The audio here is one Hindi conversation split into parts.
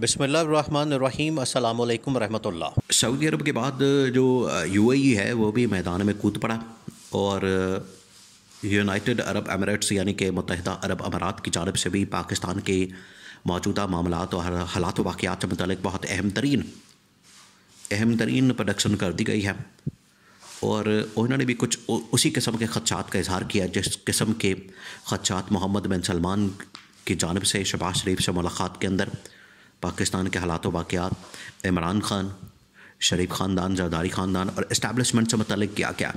बसमीम रहमतुल्लाह सऊदी अरब के बाद जो यूएई है वो भी मैदान में कूद पड़ा और यूनाइटेड अरब अमीरेट्स यानी कि मुतहदा अरब अमारात की जानब से भी पाकिस्तान के मौजूदा मामला और हालात वाक़ात से मतलब बहुत अहम तरीन अहम तरीन प्रोडक्शन कर दी गई है और उन्होंने भी कुछ उसी किस्म के खदशात का इजहार किया जिस किस्म के खदशात मोहम्मद बिन सलमान की जानब से शबाज शरीफ से मुलाकात के अंदर पाकिस्तान के हालात वाक़ात इमरान खान शरीफ ख़ानदान जरदारी ख़ानदान और इस्टबलिशमेंट से मतलब क्या क्या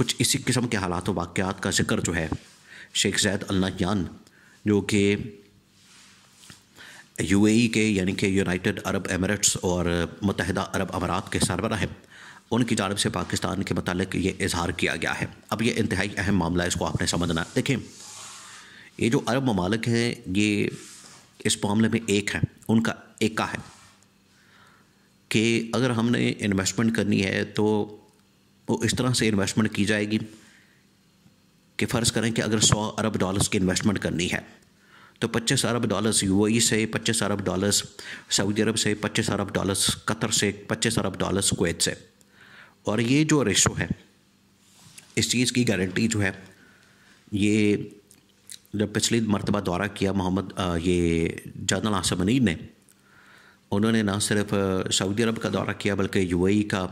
कुछ इसी किस्म के हालात वाक़ात का जिक्र जो है शेख जैद अल्लाहयान जो कि ए e के यानी कि यूनाइटेड अरब एमरेट्स और मुतहदा अरब अमारात के सरबरा हैं उनकी जानब से पाकिस्तान के मतलब ये इजहार किया गया है अब ये इंतहाई अहम मामला है इसको आपने समझना देखें ये जो अरब ममालिक हैं ये इस मामले में एक है उनका एका है कि अगर हमने इन्वेस्टमेंट करनी है तो वो इस तरह से इन्वेस्टमेंट की जाएगी कि फ़र्ज़ करें कि अगर 100 अरब डॉलर्स की इन्वेस्टमेंट करनी है तो 25 अरब डॉलर्स यूएई e से 25 अरब डॉलर्स सऊदी अरब से 25 अरब डॉलर्स कतर से 25 अरब डॉलर्स कुवैत से और ये जो रेशो है इस चीज़ की गारंटी जो है ये जब पिछली मरतबा दौरा किया मोहम्मद ये जनरल आसम अनीर ने उन्होंने ना सिर्फ सऊदी अरब का दौरा किया बल्कि यूएई का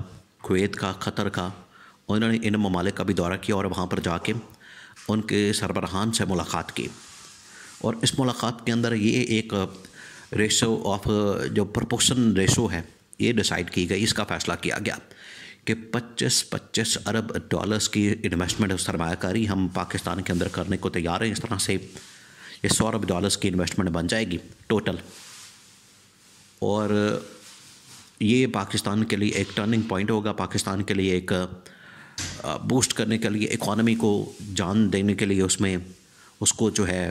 कुवैत का ख़तर का उन्होंने इन ममालिक का भी दौरा किया और वहाँ पर जाके उनके सरबराहान से मुलाकात की और इस मुलाकात के अंदर ये एक रेशो ऑफ जो प्रपोशन रेशो है ये डिसाइड की गई इसका फ़ैसला किया गया कि 25-25 अरब डॉलर्स की इन्वेस्टमेंट और सरमाकारी हम पाकिस्तान के अंदर करने को तैयार हैं इस तरह से ये सौ अरब डॉलर्स की इन्वेस्टमेंट बन जाएगी टोटल और ये पाकिस्तान के लिए एक टर्निंग पॉइंट होगा पाकिस्तान के लिए एक बूस्ट करने के लिए इकॉनमी को जान देने के लिए उसमें उसको जो है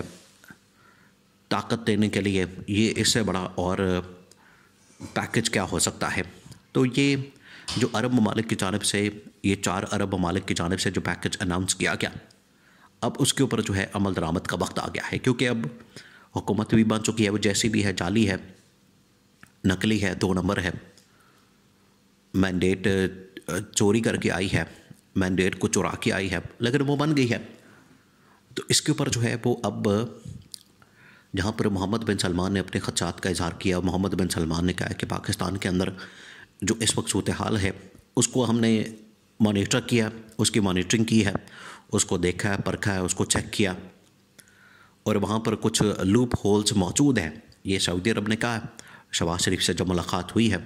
ताकत देने के लिए ये इससे बड़ा और पैकेज क्या हो सकता है तो ये जो अरब ममालिक की जानब से ये चार अरब ममालिक की जानब से जो पैकेज अनाउंस किया गया अब उसके ऊपर जो है अमल दरामद का वक्त आ गया है क्योंकि अब हुकूमत भी बन चुकी है वो जैसी भी है जाली है नकली है दो नंबर है मैंडेट चोरी करके आई है मैंडेट को चुरा के आई है लेकिन वो बन गई है तो इसके ऊपर जो है वो अब जहाँ पर मोहम्मद बिन सलमान ने अपने खदशात का इजहार किया मोहम्मद बिन सलमान ने कहा कि पाकिस्तान के अंदर जो इस वक्त सूरत हाल है उसको हमने मॉनिटर किया उसकी मॉनिटरिंग की है उसको देखा है परखा है उसको चेक किया और वहाँ पर कुछ लूप होल्स मौजूद हैं ये सऊदी अरब ने कहा है शबाज शरीफ से जब मुलाकात हुई है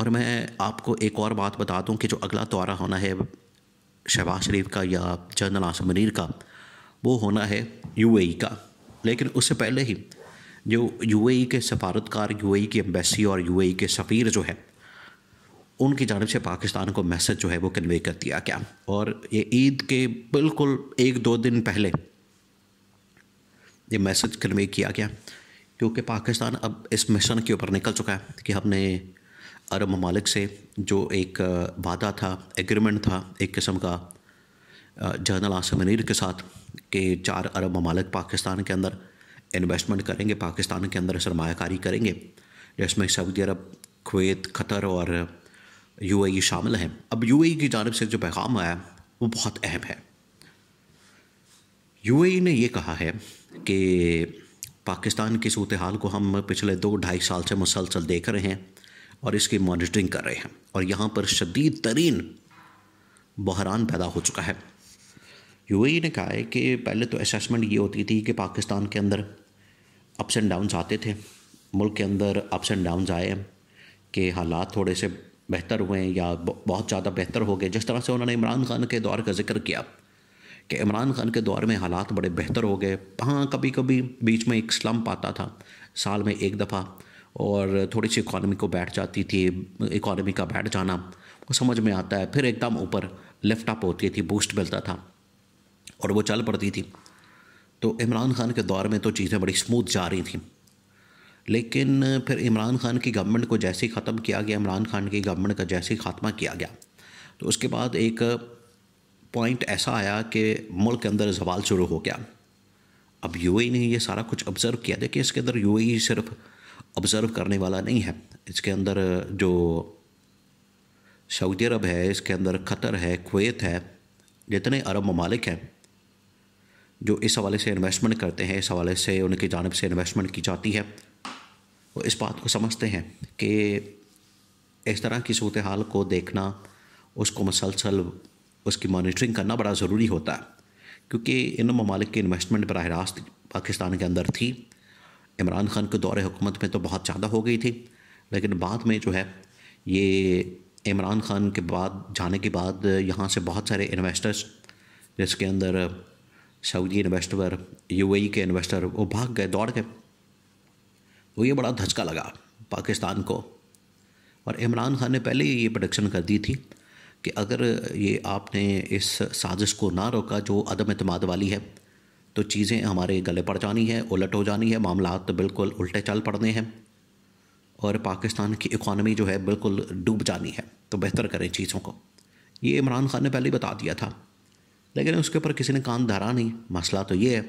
और मैं आपको एक और बात बता दूं कि जो अगला दौरा होना है शहबाज शरीफ का या जनरल आसम मनीर का वो होना है यूएई का लेकिन उससे पहले ही जो यूएई e के सफारतकार यूएई e की एम्बेसी और यूएई e के सफ़ीर जो है उनकी जानब से पाकिस्तान को मैसेज जो है वो कन्वे कर दिया गया और ये ईद के बिल्कुल एक दो दिन पहले ये मैसेज कन्वे किया गया क्योंकि पाकिस्तान अब इस मिशन के ऊपर निकल चुका है कि हमने अरब ममालिक से जो एक वादा था एग्रीमेंट था एक किस्म का जनरल आसम के साथ के चार अरब ममालिक पाकिस्तान के अंदर इन्वेस्टमेंट करेंगे पाकिस्तान के अंदर सरमाकारी करेंगे जिसमें सऊदी अरब कुवैत कतर और यूएई शामिल हैं अब ए की जानब से जो पैगाम आया वो बहुत अहम है ए ने यह कहा है कि पाकिस्तान की सूरत हाल को हम पिछले दो ढाई साल से मुसलसल देख रहे हैं और इसकी मॉनिटरिंग कर रहे हैं और यहाँ पर शदीद तरीन बहरान पैदा हो चुका है यूएई ने कहा है कि पहले तो असेसमेंट ये होती थी कि पाकिस्तान के अंदर अप्स एंड डाउन्स आते थे मुल्क के अंदर अप्स एंड डाउन्स आए कि हालात थोड़े से बेहतर हुए या बहुत ज़्यादा बेहतर हो गए जिस तरह से उन्होंने इमरान खान के दौर का जिक्र किया कि इमरान खान के दौर में हालात बड़े बेहतर हो गए हाँ कभी कभी बीच में एक स्लम्प आता था साल में एक दफ़ा और थोड़ी सी इकॉनमी को बैठ जाती थी इकॉनमी का बैठ जाना वो समझ में आता है फिर एकदम ऊपर लिफ्ट अप होती थी बूस्ट मिलता था और वो चल पड़ती थी तो इमरान खान के दौर में तो चीज़ें बड़ी स्मूथ जा रही थी लेकिन फिर इमरान खान की गवर्नमेंट को जैसे ही ख़त्म किया गया इमरान खान की गवर्नमेंट का जैसे ही ख़ात्मा किया गया तो उसके बाद एक पॉइंट ऐसा आया कि मुल्क के अंदर जवाल शुरू हो गया अब यू e ने ये सारा कुछ ऑब्ज़र्व किया देखिए इसके अंदर यू e सिर्फ ऑब्ज़र्व करने वाला नहीं है इसके अंदर जो सऊदी अरब है इसके अंदर खतर है कुवैत है जितने अरब ममालिक हैं जो इस हवाले से इन्वेस्टमेंट करते हैं इस हवाले से उनकी जानब से इन्वेस्टमेंट की जाती है वो इस बात को समझते हैं कि इस तरह की सूरत हाल को देखना उसको मसलसल उसकी मॉनिटरिंग करना बड़ा ज़रूरी होता है क्योंकि इन ममालिक की इन्वेस्टमेंट बरह रास्त पाकिस्तान के अंदर थी इमरान खान के दौर हुकूमत में तो बहुत ज़्यादा हो गई थी लेकिन बाद में जो है ये इमरान खान के बाद जाने के बाद यहाँ से बहुत सारे इन्वेस्टर्स जिसके अंदर सऊदी इन्वेस्टर यूएई के इन्वेस्टर वो भाग गए दौड़ गए तो ये बड़ा धचका लगा पाकिस्तान को और इमरान खान ने पहले ही ये प्रोडक्शन कर दी थी कि अगर ये आपने इस साजिश को ना रोका जो अदम अतमाद वाली है तो चीज़ें हमारे गले पड़ जानी है उलट हो जानी है मामला तो बिल्कुल उल्टे चल पड़ने हैं और पाकिस्तान की इकॉनमी जो है बिल्कुल डूब जानी है तो बेहतर करें चीज़ों को ये इमरान खान ने पहले ही बता दिया था लेकिन उसके ऊपर किसी ने कान धरा नहीं मसला तो ये है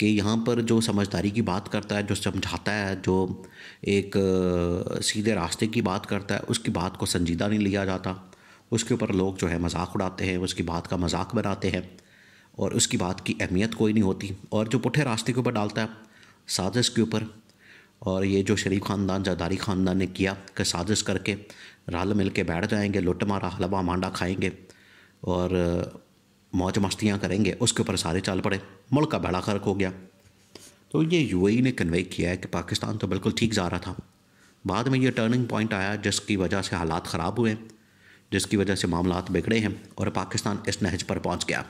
कि यहाँ पर जो समझदारी की बात करता है जो समझाता है जो एक सीधे रास्ते की बात करता है उसकी बात को संजीदा नहीं लिया जाता उसके ऊपर लोग जो है मजाक उड़ाते हैं उसकी बात का मजाक बनाते हैं और उसकी बात की अहमियत कोई नहीं होती और जो पुठे रास्ते के ऊपर डालता है साजिश के ऊपर और ये जो शरीफ ख़ानदान जदारी ख़ानदान ने किया कि साजिश करके रल मिल के बैठ जाएंगे लुट मारा हलवा मांडा खाएंगे और मौज मस्तियाँ करेंगे उसके ऊपर सारे चाल पड़े मुल्क का बड़ा खर्क हो गया तो ये यू e ने कन्वे किया है कि पाकिस्तान तो बिल्कुल ठीक जा रहा था बाद में ये टर्निंग पॉइंट आया जिसकी वजह से हालात ख़राब हुए जिसकी वजह से मामला बिगड़े हैं और पाकिस्तान इस नहज पर पहुंच गया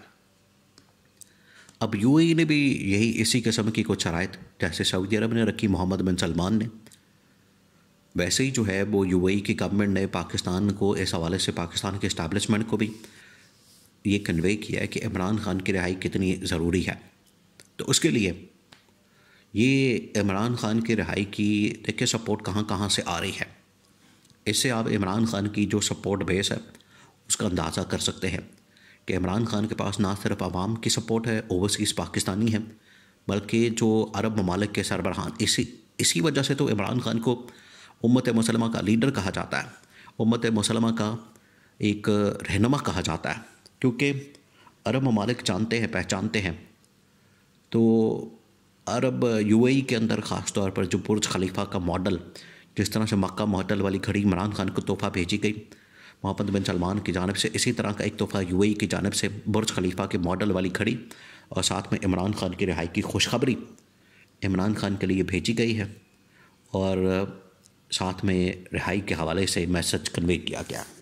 अब यूएई e ने भी यही इसी किस्म की कुछ शराय जैसे सऊदी अरब ने रखी मोहम्मद बिन सलमान ने वैसे ही जो है वो यूएई e की गवर्नमेंट ने पाकिस्तान को इस हवाले से पाकिस्तान के इस्टबलिशमेंट को भी ये कन्वे किया है कि इमरान खान की रिहाई कितनी ज़रूरी है तो उसके लिए ये इमरान खान की रिहाई की देखिए सपोर्ट कहाँ कहाँ से आ रही है इससे आप इमरान खान की जो सपोर्ट बेस है उसका अंदाज़ा कर सकते हैं कि इमरान खान के पास ना सिर्फ आवाम की सपोर्ट है ओवरसीज़ पाकिस्तानी है बल्कि जो अरब ममालिक के सरबराहान इसी इसी वजह से तो इमरान खान को उम्मत मुसलमा का लीडर कहा जाता है उम्मत मुसलमा का एक रहनमा कहा जाता है क्योंकि अरब ममालिक जानते हैं पहचानते हैं तो अरब यूएई के अंदर ख़ास तौर पर जो बुर्ज खलीफा का मॉडल जिस तरह से मक्का मॉडल वाली घड़ी इमरान खान को तोहफ़ा भेजी गई मोहम्मद बिन सलमान की जानब से इसी तरह का एक तोहफ़ा यूएई की जानब से बुर्ज खलीफा के मॉडल वाली घड़ी और साथ में इमरान खान की रिहाई की खुशखबरी इमरान खान के लिए भेजी गई है और साथ में रिहाई के हवाले से मैसेज कन्वे किया गया